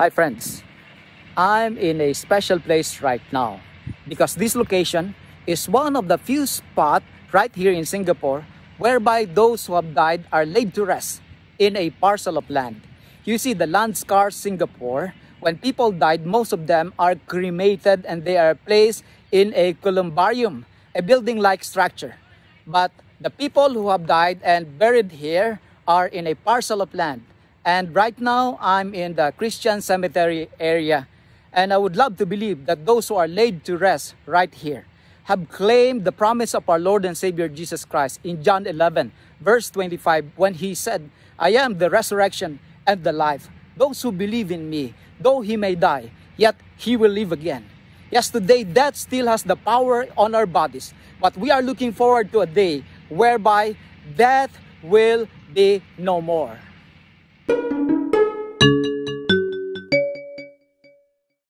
Hi friends, I'm in a special place right now because this location is one of the few spots right here in Singapore whereby those who have died are laid to rest in a parcel of land. You see the land scar Singapore, when people died, most of them are cremated and they are placed in a columbarium, a building-like structure. But the people who have died and buried here are in a parcel of land. And right now, I'm in the Christian Cemetery area. And I would love to believe that those who are laid to rest right here have claimed the promise of our Lord and Savior Jesus Christ in John 11, verse 25, when he said, I am the resurrection and the life. Those who believe in me, though he may die, yet he will live again. Yesterday, death still has the power on our bodies, but we are looking forward to a day whereby death will be no more.